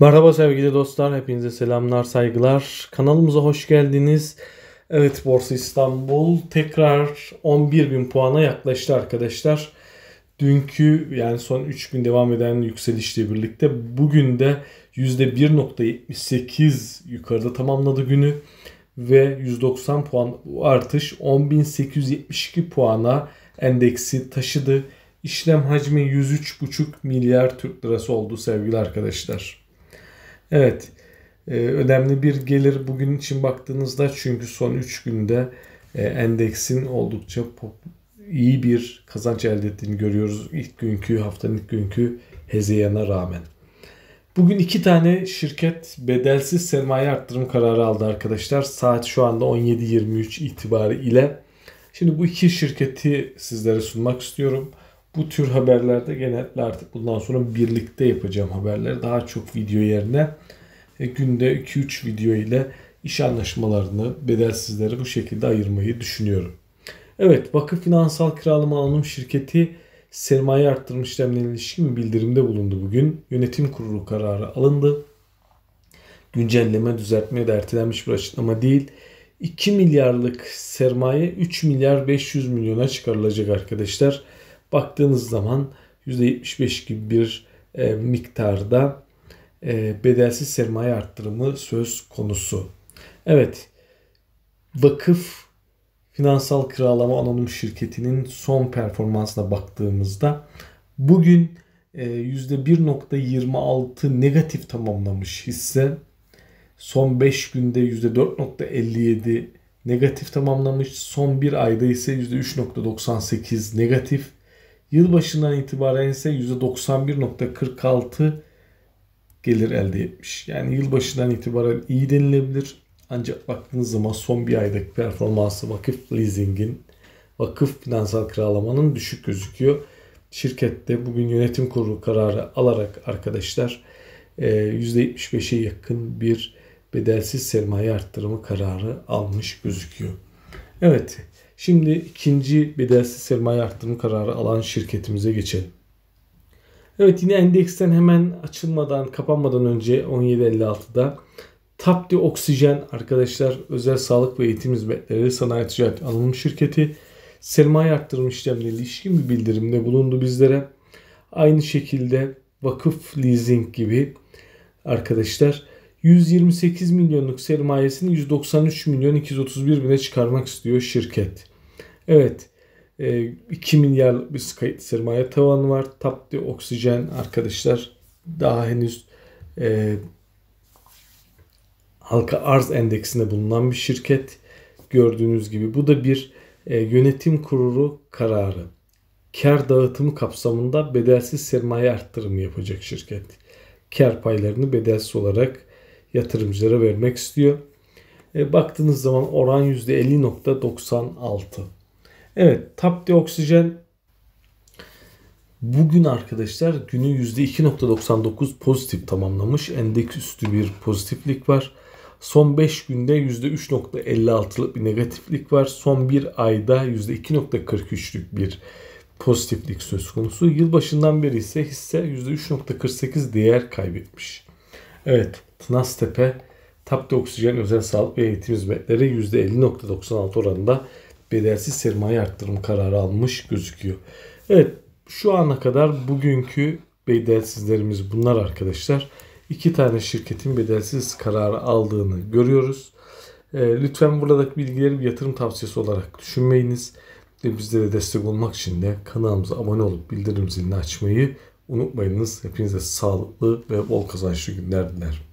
Merhaba sevgili dostlar, hepinize selamlar, saygılar. Kanalımıza hoş geldiniz. Evet Borsa İstanbul tekrar 11.000 puana yaklaştı arkadaşlar. Dünkü yani son 3 gün devam eden yükselişle birlikte bugün de %1.78 yukarıda tamamladı günü ve 190 puan artış 10.872 puana endeksi taşıdı. İşlem hacmi 103,5 milyar Türk lirası oldu sevgili arkadaşlar. Evet e, önemli bir gelir bugün için baktığınızda çünkü son 3 günde e, endeksin oldukça iyi bir kazanç elde ettiğini görüyoruz ilk günkü haftanın ilk günkü hezeyana rağmen. Bugün iki tane şirket bedelsiz sermaye arttırım kararı aldı arkadaşlar. Saat şu anda 17.23 itibariyle. Şimdi bu iki şirketi sizlere sunmak istiyorum bu tür haberlerde genellikle artık bundan sonra birlikte yapacağım haberleri daha çok video yerine e, günde 2-3 video ile iş anlaşmalarını, bedelsizleri bu şekilde ayırmayı düşünüyorum. Evet, Vakıf Finansal Kiralama Anonim Şirketi sermaye arttırma işlemlerine ilişkin bir bildirimde bulundu bugün. Yönetim kurulu kararı alındı. Güncelleme, düzeltme de ertelenmiş bir açıklama değil. 2 milyarlık sermaye 3 milyar 500 milyona çıkarılacak arkadaşlar. Baktığınız zaman %75 gibi bir e, miktarda e, bedelsiz sermaye arttırımı söz konusu. Evet, vakıf finansal kiralama anonim şirketinin son performansına baktığımızda bugün %1.26 e, negatif tamamlamış hisse son 5 günde %4.57 negatif tamamlamış son 1 ayda ise %3.98 negatif Yılbaşından itibaren ise %91.46 gelir elde etmiş. Yani yılbaşından itibaren iyi denilebilir. Ancak baktığınız zaman son bir aydaki performansı vakıf leasingin, vakıf finansal kiralamanın düşük gözüküyor. Şirkette bugün yönetim kurulu kararı alarak arkadaşlar %75'e yakın bir bedelsiz sermaye arttırımı kararı almış gözüküyor. Evet Şimdi ikinci bedelsiz sermaye arttırma kararı alan şirketimize geçelim. Evet yine endeksten hemen açılmadan kapanmadan önce 17.56'da Tapti Oksijen arkadaşlar özel sağlık ve eğitim hizmetleri sanayi ticaret alım şirketi sermaye arttırma işlemleri ilişkin bir bildirimde bulundu bizlere. Aynı şekilde vakıf leasing gibi arkadaşlar 128 milyonluk sermayesini 193 milyon 231 bine çıkarmak istiyor şirket. Evet 2 e, milyar bir kayıt sermaye tavanı var. Tapti oksijen arkadaşlar daha henüz e, halka arz endeksinde bulunan bir şirket gördüğünüz gibi. Bu da bir e, yönetim kurulu kararı. Kar dağıtımı kapsamında bedelsiz sermaye arttırımı yapacak şirket. Kar paylarını bedelsiz olarak yatırımcılara vermek istiyor. E, baktığınız zaman oran %50.96. Evet TAP oksijen bugün arkadaşlar günü %2.99 pozitif tamamlamış. Endeks üstü bir pozitiflik var. Son 5 günde %3.56'lık bir negatiflik var. Son 1 ayda %2.43'lük bir pozitiflik söz konusu. Yılbaşından beri ise hisse %3.48 değer kaybetmiş. Evet. Tınaztepe TAP'ta oksijen özel sağlık ve eğitim hizmetleri %50.96 oranında bedelsiz sermaye arttırım kararı almış gözüküyor. Evet şu ana kadar bugünkü bedelsizlerimiz bunlar arkadaşlar. İki tane şirketin bedelsiz kararı aldığını görüyoruz. Ee, lütfen buradaki bilgileri bir yatırım tavsiyesi olarak düşünmeyiniz. Ve de destek olmak için de kanalımıza abone olup bildirim zilini açmayı unutmayınız. Hepinize sağlıklı ve bol kazançlı günler dilerim.